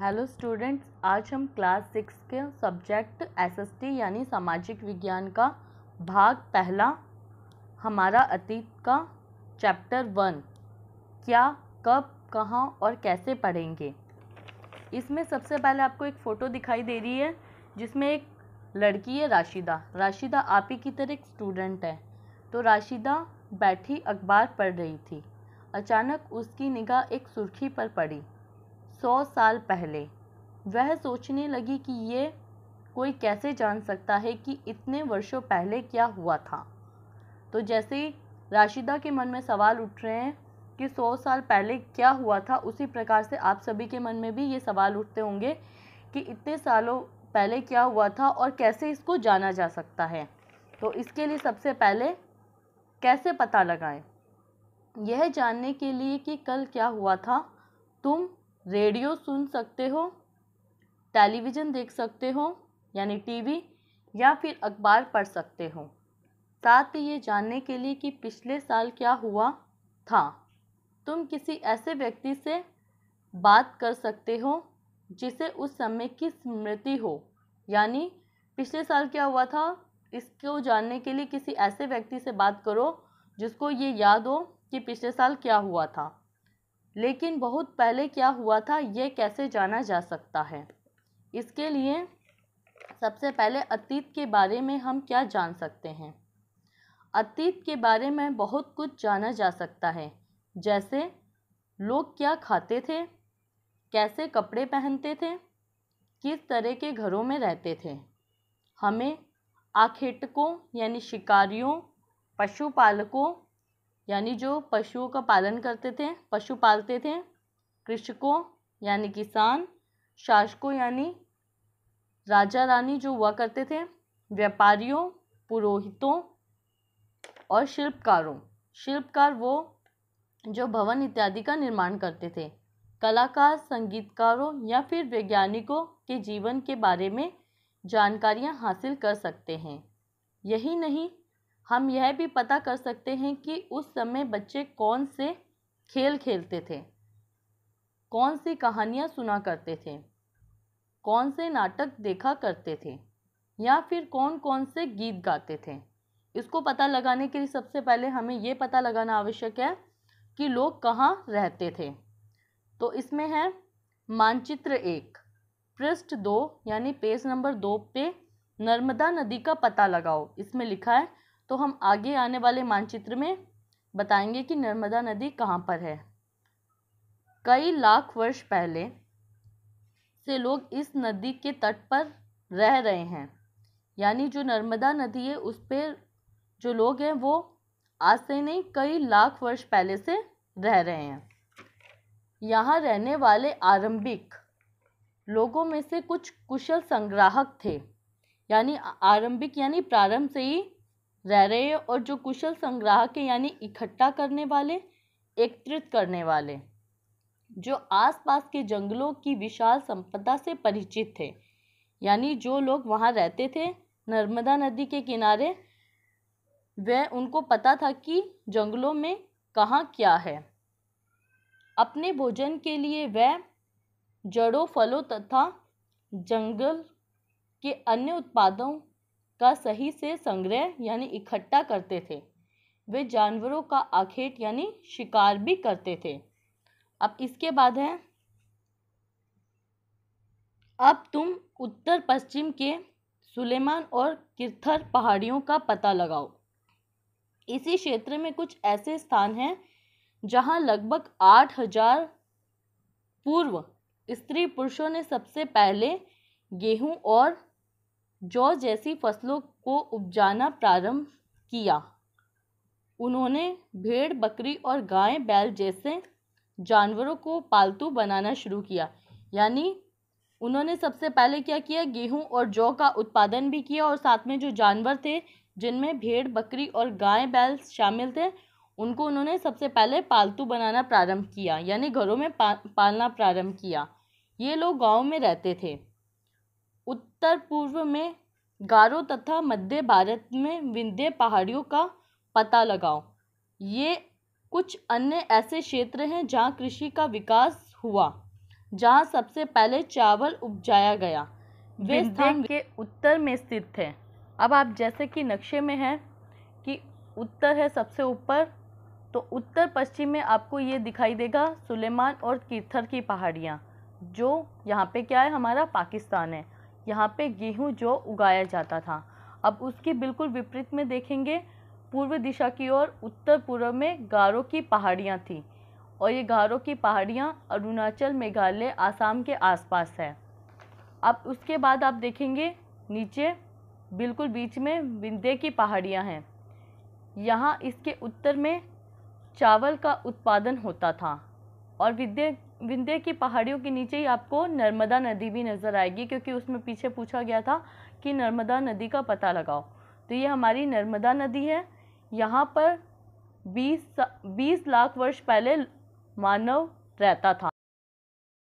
hello students आज हम class six के सब्जेक्ट एसएसटी यानी सामाजिक विज्ञान का भाग पहला हमारा अतीत का चैप्टर वन क्या कब कहाँ और कैसे पढ़ेंगे इसमें सबसे पहले आपको एक फ़ोटो दिखाई दे रही है जिसमें एक लड़की है राशिदा राशिदा आप ही की तरह एक स्टूडेंट है तो राशिदा बैठी अखबार पढ़ रही थी अचानक उसकी निगाह एक सुर्खी पर पड़ी सौ साल पहले वह सोचने लगी कि ये कोई कैसे जान सकता है कि इतने वर्षों पहले क्या हुआ था तो जैसे राशिदा के मन में सवाल उठ रहे हैं कि सौ साल पहले क्या हुआ था उसी प्रकार से आप सभी के मन में भी ये सवाल उठते होंगे कि इतने सालों पहले क्या हुआ था और कैसे इसको जाना जा सकता है तो इसके लिए सबसे पहले कैसे पता लगाएं यह जानने के लिए कि कल क्या हुआ था तुम रेडियो सुन सकते हो टेलीविज़न देख सकते हो यानी टीवी या फिर अखबार पढ़ सकते हो साथ ही ये जानने के लिए कि पिछले साल क्या हुआ था तुम किसी ऐसे व्यक्ति से बात कर सकते हो जिसे उस समय की स्मृति हो यानी पिछले साल क्या हुआ था इसको जानने के लिए किसी ऐसे व्यक्ति से बात करो जिसको ये याद हो कि पिछले साल क्या हुआ था लेकिन बहुत पहले क्या हुआ था ये कैसे जाना जा सकता है इसके लिए सबसे पहले अतीत के बारे में हम क्या जान सकते हैं अतीत के बारे में बहुत कुछ जाना जा सकता है जैसे लोग क्या खाते थे कैसे कपड़े पहनते थे किस तरह के घरों में रहते थे हमें आखेटकों यानी शिकारियों पशुपालकों यानी जो पशुओं का पालन करते थे पशु पालते थे कृषकों यानी किसान शासकों यानी राजा रानी जो हुआ करते थे व्यापारियों पुरोहितों और शिल्पकारों शिल्पकार वो जो भवन इत्यादि का निर्माण करते थे कलाकार संगीतकारों या फिर वैज्ञानिकों के जीवन के बारे में जानकारियां हासिल कर सकते हैं यही नहीं हम यह भी पता कर सकते हैं कि उस समय बच्चे कौन से खेल खेलते थे कौन सी कहानियाँ सुना करते थे कौन से नाटक देखा करते थे या फिर कौन कौन से गीत गाते थे इसको पता लगाने के लिए सबसे पहले हमें ये पता लगाना आवश्यक है कि लोग कहाँ रहते थे तो इसमें है मानचित्र एक पृष्ठ दो यानी पेज नंबर दो पे नर्मदा नदी का पता लगाओ इसमें लिखा है तो हम आगे आने वाले मानचित्र में बताएंगे कि नर्मदा नदी कहाँ पर है कई लाख वर्ष पहले से लोग इस नदी के तट पर रह रहे हैं यानी जो नर्मदा नदी है उस पर जो लोग हैं वो आज से नहीं कई लाख वर्ष पहले से रह रहे हैं यहाँ रहने वाले आरंभिक लोगों में से कुछ कुशल संग्राहक थे यानी आरंभिक यानी प्रारंभ से ही रह रहे हैं और जो कुशल संग्राहक हैं यानी इकट्ठा करने वाले एकत्रित करने वाले जो आसपास के जंगलों की विशाल संपदा से परिचित थे यानी जो लोग वहाँ रहते थे नर्मदा नदी के किनारे वह उनको पता था कि जंगलों में कहाँ क्या है अपने भोजन के लिए वह जड़ों फलों तथा जंगल के अन्य उत्पादों का सही से संग्रह यानी इकट्ठा करते थे वे जानवरों का आखेट यानी शिकार भी करते थे अब इसके बाद है अब तुम उत्तर पश्चिम के सुलेमान और किरथर पहाड़ियों का पता लगाओ इसी क्षेत्र में कुछ ऐसे स्थान हैं जहां लगभग आठ हजार पूर्व स्त्री पुरुषों ने सबसे पहले गेहूं और जौ जैसी फसलों को उपजाना प्रारंभ किया उन्होंने भेड़ बकरी और गाय बैल जैसे जानवरों को पालतू बनाना शुरू किया यानी उन्होंने सबसे पहले क्या किया गेहूं और जौ का उत्पादन भी किया और साथ में जो जानवर थे जिनमें भेड़ बकरी और गाय बैल शामिल थे उनको उन्होंने सबसे पहले पालतू बनाना प्रारंभ किया यानी घरों में पा, पालना प्रारंभ किया ये लोग गांव में रहते थे उत्तर पूर्व में गारो तथा मध्य भारत में विंध्य पहाड़ियों का पता लगाओ ये कुछ अन्य ऐसे क्षेत्र हैं जहाँ कृषि का विकास हुआ जहाँ सबसे पहले चावल उपजाया गया वे स्थान के उत्तर में स्थित थे अब आप जैसे कि नक्शे में हैं कि उत्तर है सबसे ऊपर तो उत्तर पश्चिम में आपको ये दिखाई देगा सुलेमान और कीथर की पहाड़ियाँ जो यहाँ पे क्या है हमारा पाकिस्तान है यहाँ पे गेहूँ जो उगाया जाता था अब उसके बिल्कुल विपरीत में देखेंगे पूर्व दिशा की ओर उत्तर पूर्व में गारो की पहाड़ियाँ थी और ये गारो की पहाड़ियाँ अरुणाचल मेघालय आसाम के आसपास है अब उसके बाद आप देखेंगे नीचे बिल्कुल बीच में विंदे की पहाड़ियाँ हैं यहाँ इसके उत्तर में चावल का उत्पादन होता था और विद्य विंध्य की पहाड़ियों के नीचे ही आपको नर्मदा नदी भी नज़र आएगी क्योंकि उसमें पीछे पूछा गया था कि नर्मदा नदी का पता लगाओ तो ये हमारी नर्मदा नदी है यहाँ पर बीस बीस लाख वर्ष पहले मानव रहता था